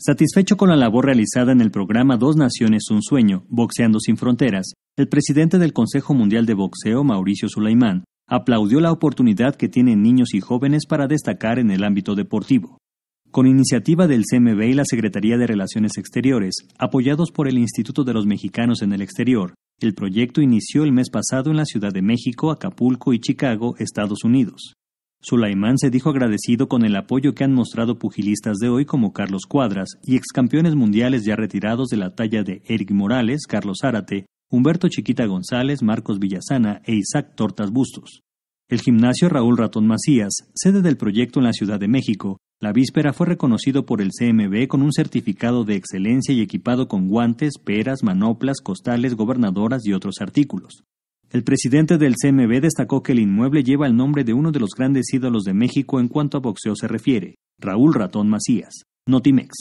Satisfecho con la labor realizada en el programa Dos Naciones, un sueño, Boxeando sin Fronteras, el presidente del Consejo Mundial de Boxeo, Mauricio Sulaimán, aplaudió la oportunidad que tienen niños y jóvenes para destacar en el ámbito deportivo. Con iniciativa del CMB y la Secretaría de Relaciones Exteriores, apoyados por el Instituto de los Mexicanos en el Exterior, el proyecto inició el mes pasado en la Ciudad de México, Acapulco y Chicago, Estados Unidos. Sulaimán se dijo agradecido con el apoyo que han mostrado pugilistas de hoy como Carlos Cuadras y excampeones mundiales ya retirados de la talla de Eric Morales, Carlos Árate, Humberto Chiquita González, Marcos Villasana e Isaac Tortas Bustos. El gimnasio Raúl Ratón Macías, sede del proyecto en la Ciudad de México, la víspera fue reconocido por el CMB con un certificado de excelencia y equipado con guantes, peras, manoplas, costales, gobernadoras y otros artículos. El presidente del CMB destacó que el inmueble lleva el nombre de uno de los grandes ídolos de México en cuanto a boxeo se refiere, Raúl Ratón Macías, Notimex.